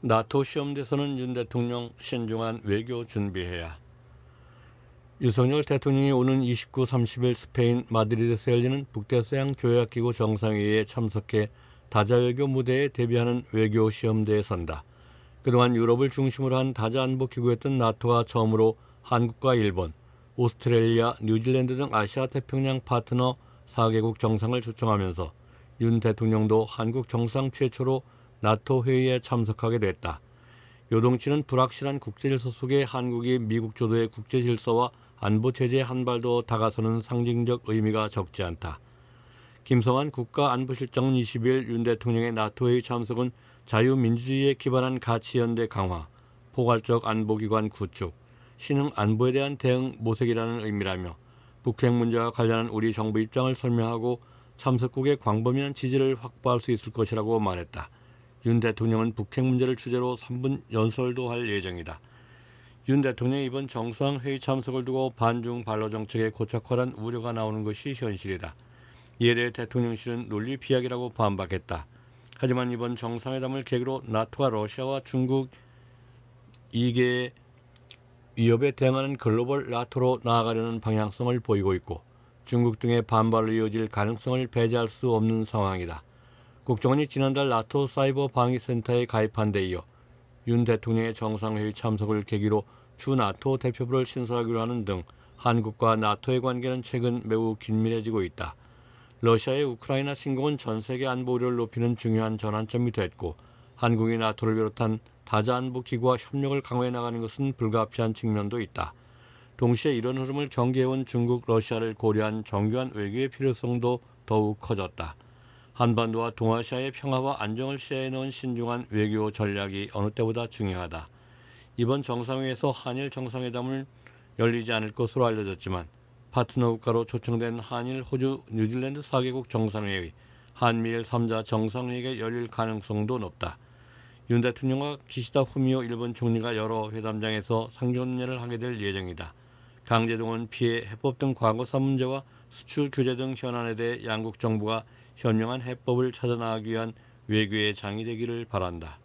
나토 시험대서는 에윤 대통령 신중한 외교 준비해야. 유석열 대통령이 오는 29, 30일 스페인 마드리드에서 열리는 북대서양 조약기구 정상회의에 참석해 다자외교 무대에 데뷔하는 외교 시험대에 선다. 그동안 유럽을 중심으로 한 다자안보기구였던 나토가 처음으로 한국과 일본, 오스트레일리아, 뉴질랜드 등 아시아 태평양 파트너 4개국 정상을 초청하면서 윤 대통령도 한국 정상 최초로 나토 회의에 참석하게 됐다. 요동치는 불확실한 국제질서 속에 한국이 미국 주도의 국제질서와 안보 체제에 한발도 다가서는 상징적 의미가 적지 않다. 김성환 국가안보실장은 20일 윤 대통령의 나토 회의 참석은 자유민주주의에 기반한 가치연대 강화, 포괄적 안보기관 구축, 신흥 안보에 대한 대응 모색이라는 의미라며 북핵 문제와 관련한 우리 정부 입장을 설명하고 참석국의 광범위한 지지를 확보할 수 있을 것이라고 말했다. 윤 대통령은 북핵 문제를 주제로 3분 연설도 할 예정이다. 윤 대통령이 이번 정상회의 참석을 두고 반중 발로 정책에 고착화란 우려가 나오는 것이 현실이다. 이에 대통령실은 해대 논리 비약이라고 반박했다. 하지만 이번 정상회담을 계기로 나토와 러시아와 중국 이게 위협에 대응하는 글로벌 나토로 나아가려는 방향성을 보이고 있고 중국 등의 반발로 이어질 가능성을 배제할 수 없는 상황이다. 국정원이 지난달 나토 사이버 방위센터에 가입한 데 이어 윤 대통령의 정상회의 참석을 계기로 주 나토 대표부를 신설하기로 하는 등 한국과 나토의 관계는 최근 매우 긴밀해지고 있다. 러시아의 우크라이나 침공은 전 세계 안보를 높이는 중요한 전환점이 됐고 한국이 나토를 비롯한 다자 안보 기구와 협력을 강화해 나가는 것은 불가피한 측면도 있다. 동시에 이런 흐름을 경계해온 중국, 러시아를 고려한 정교한 외교의 필요성도 더욱 커졌다. 한반도와 동아시아의 평화와 안정을 시야놓은 신중한 외교 전략이 어느 때보다 중요하다. 이번 정상회에서 한일 정상회담을 열리지 않을 것으로 알려졌지만 파트너 국가로 초청된 한일, 호주, 뉴질랜드 4개국 정상회의, 한미일 3자 정상회의가 열릴 가능성도 높다. 윤 대통령과 기시다 후미오 일본 총리가 여러 회담장에서 상견례를 하게 될 예정이다. 강제동원 피해 해법 등 과거 사문제와 수출 규제 등 현안에 대해 양국 정부가 현명한 해법을 찾아 나가기 위한 외교의 장이 되기를 바란다.